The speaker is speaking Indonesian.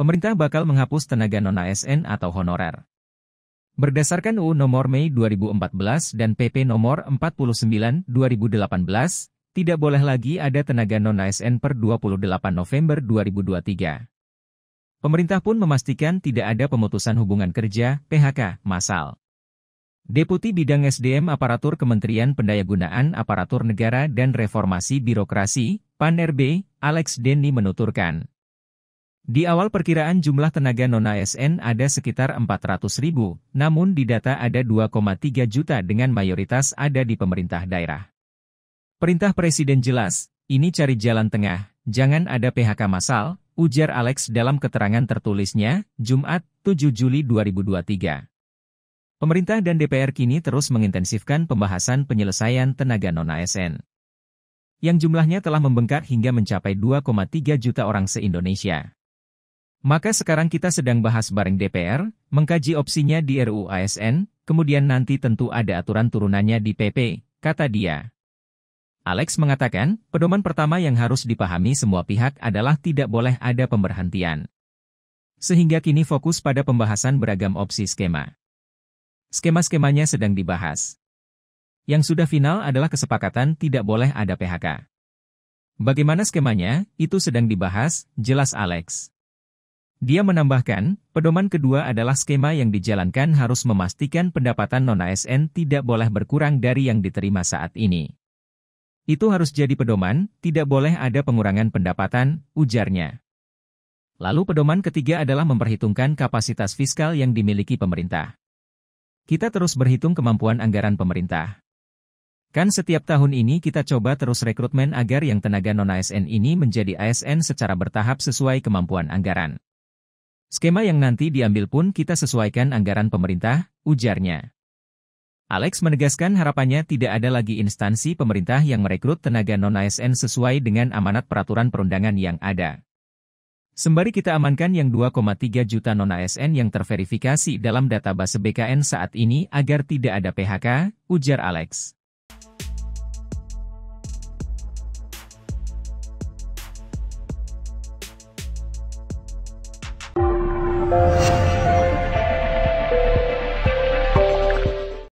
pemerintah bakal menghapus tenaga non-ASN atau honorer. Berdasarkan UU Nomor Mei 2014 dan PP Nomor 49 2018, tidak boleh lagi ada tenaga non-ASN per 28 November 2023. Pemerintah pun memastikan tidak ada pemutusan hubungan kerja (PHK) masal. Deputi Bidang SDM Aparatur Kementerian Pendayagunaan Aparatur Negara dan Reformasi Birokrasi, PANRB, Alex Denny menuturkan, di awal perkiraan jumlah tenaga non-ASN ada sekitar 400 ribu, namun di data ada 2,3 juta dengan mayoritas ada di pemerintah daerah. Perintah Presiden jelas, ini cari jalan tengah, jangan ada PHK massal, ujar Alex dalam keterangan tertulisnya, Jumat, 7 Juli 2023. Pemerintah dan DPR kini terus mengintensifkan pembahasan penyelesaian tenaga non-ASN. Yang jumlahnya telah membengkak hingga mencapai 2,3 juta orang se-Indonesia. Maka sekarang kita sedang bahas bareng DPR, mengkaji opsinya di RUU ASN, kemudian nanti tentu ada aturan turunannya di PP, kata dia. Alex mengatakan, pedoman pertama yang harus dipahami semua pihak adalah tidak boleh ada pemberhentian. Sehingga kini fokus pada pembahasan beragam opsi skema. Skema-skemanya sedang dibahas. Yang sudah final adalah kesepakatan tidak boleh ada PHK. Bagaimana skemanya, itu sedang dibahas, jelas Alex. Dia menambahkan, pedoman kedua adalah skema yang dijalankan harus memastikan pendapatan non-ASN tidak boleh berkurang dari yang diterima saat ini. Itu harus jadi pedoman, tidak boleh ada pengurangan pendapatan, ujarnya. Lalu pedoman ketiga adalah memperhitungkan kapasitas fiskal yang dimiliki pemerintah. Kita terus berhitung kemampuan anggaran pemerintah. Kan setiap tahun ini kita coba terus rekrutmen agar yang tenaga non-ASN ini menjadi ASN secara bertahap sesuai kemampuan anggaran. Skema yang nanti diambil pun kita sesuaikan anggaran pemerintah, ujarnya. Alex menegaskan harapannya tidak ada lagi instansi pemerintah yang merekrut tenaga non-ASN sesuai dengan amanat peraturan perundangan yang ada. Sembari kita amankan yang 2,3 juta non-ASN yang terverifikasi dalam database BKN saat ini agar tidak ada PHK, ujar Alex. Thank you.